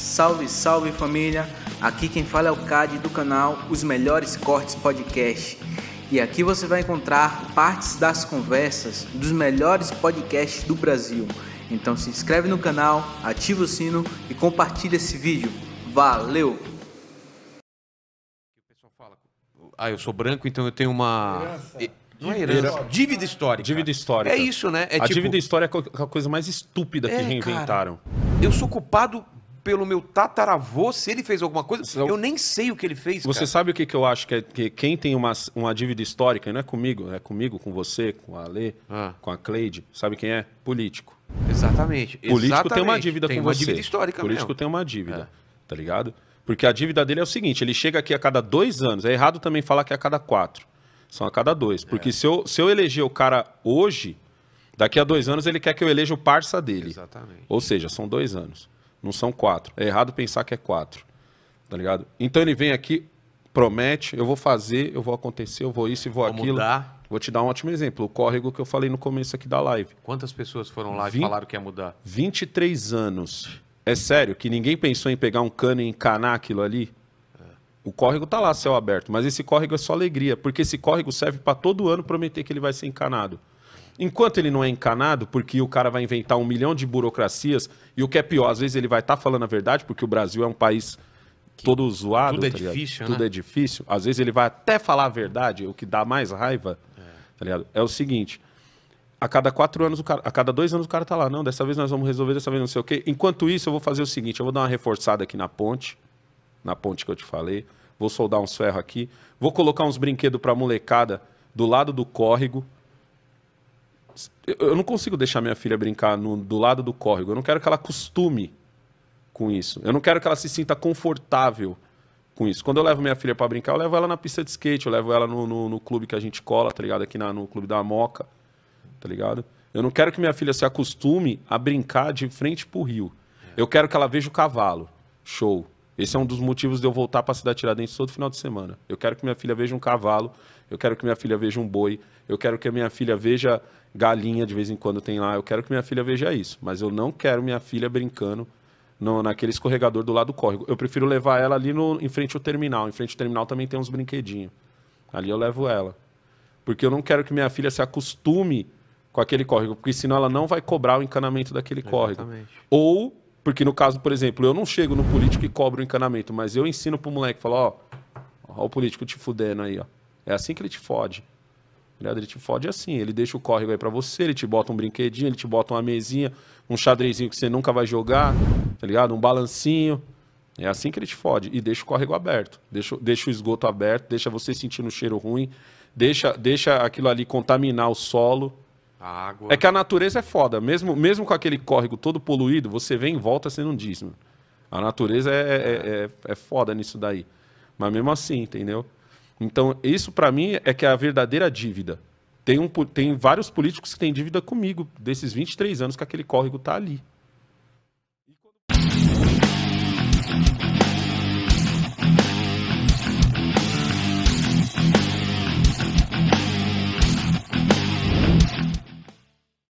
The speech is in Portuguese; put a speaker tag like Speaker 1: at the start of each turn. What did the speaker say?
Speaker 1: Salve, salve família! Aqui quem fala é o Cad do canal Os Melhores Cortes Podcast. E aqui você vai encontrar partes das conversas dos melhores podcasts do Brasil. Então se inscreve no canal, ativa o sino e compartilha esse vídeo. Valeu! O pessoal fala, ah, eu sou branco, então eu tenho uma Não é herança, dívida histórica. Dívida histórica. É isso, né? É a tipo... dívida histórica é a coisa mais estúpida que é, reinventaram. Cara, eu sou culpado pelo meu tataravô, se ele fez alguma coisa, eu nem sei o que ele fez. Você cara. sabe o que, que eu acho? Que, é, que quem tem uma, uma dívida histórica, não é comigo, é comigo, com você, com a Ale, ah. com a Cleide, sabe quem é? Político. Exatamente. Político Exatamente. tem uma dívida tem com uma você. Dívida histórica Político mesmo. tem uma dívida, é. tá ligado? Porque a dívida dele é o seguinte: ele chega aqui a cada dois anos. É errado também falar que é a cada quatro. São a cada dois. Porque é. se, eu, se eu eleger o cara hoje, daqui a dois anos ele quer que eu eleja o parça dele. Exatamente. Ou seja, são dois anos. Não são quatro. É errado pensar que é quatro. Tá ligado? Então ele vem aqui, promete, eu vou fazer, eu vou acontecer, eu vou isso e vou, vou aquilo. Mudar. Vou te dar um ótimo exemplo. O córrego que eu falei no começo aqui da live. Quantas pessoas foram lá 20, e falaram que ia mudar? 23 anos. É sério que ninguém pensou em pegar um cano e encanar aquilo ali? É. O córrego tá lá, céu aberto, mas esse córrego é só alegria, porque esse córrego serve para todo ano prometer que ele vai ser encanado. Enquanto ele não é encanado, porque o cara vai inventar um milhão de burocracias, e o que é pior, às vezes ele vai estar tá falando a verdade, porque o Brasil é um país que todo zoado. Tudo é tá difícil, né? Tudo é difícil. Às vezes ele vai até falar a verdade, o que dá mais raiva, é. tá ligado? É o seguinte, a cada quatro anos, o cara, a cada dois anos o cara tá lá, não, dessa vez nós vamos resolver, dessa vez não sei o quê. Enquanto isso, eu vou fazer o seguinte, eu vou dar uma reforçada aqui na ponte, na ponte que eu te falei, vou soldar uns ferros aqui, vou colocar uns brinquedos pra molecada do lado do córrego, eu não consigo deixar minha filha brincar no, do lado do córrego. Eu não quero que ela acostume com isso. Eu não quero que ela se sinta confortável com isso. Quando eu levo minha filha para brincar, eu levo ela na pista de skate, eu levo ela no, no, no clube que a gente cola, tá ligado? Aqui na, no clube da Moca, tá ligado? Eu não quero que minha filha se acostume a brincar de frente pro rio. Eu quero que ela veja o cavalo. Show. Esse é um dos motivos de eu voltar para a cidade Tiradentes todo final de semana. Eu quero que minha filha veja um cavalo, eu quero que minha filha veja um boi, eu quero que minha filha veja galinha de vez em quando tem lá. Eu quero que minha filha veja isso, mas eu não quero minha filha brincando no, naquele escorregador do lado do córrego. Eu prefiro levar ela ali no, em frente ao terminal. Em frente ao terminal também tem uns brinquedinhos. Ali eu levo ela. Porque eu não quero que minha filha se acostume com aquele córrego, porque senão ela não vai cobrar o encanamento daquele Exatamente. córrego. Ou, porque no caso, por exemplo, eu não chego no político e cobro o encanamento, mas eu ensino pro moleque, falo, ó, ó o político te fudendo aí, ó. É assim que ele te fode. Né? Ele é te fode assim, ele deixa o córrego aí para você, ele te bota um brinquedinho, ele te bota uma mesinha, um xadrezinho que você nunca vai jogar, tá ligado? Um balancinho. É assim que ele te fode. E deixa o córrego aberto, deixa, deixa o esgoto aberto, deixa você sentindo um cheiro ruim, deixa, deixa aquilo ali contaminar o solo. A água. É que a natureza é foda. Mesmo, mesmo com aquele córrego todo poluído, você vem em volta sendo um dízimo. A natureza é, é, é, é, é foda nisso daí. Mas mesmo assim, entendeu? Então, isso para mim é que é a verdadeira dívida. Tem, um, tem vários políticos que têm dívida comigo, desses 23 anos que aquele córrego está ali.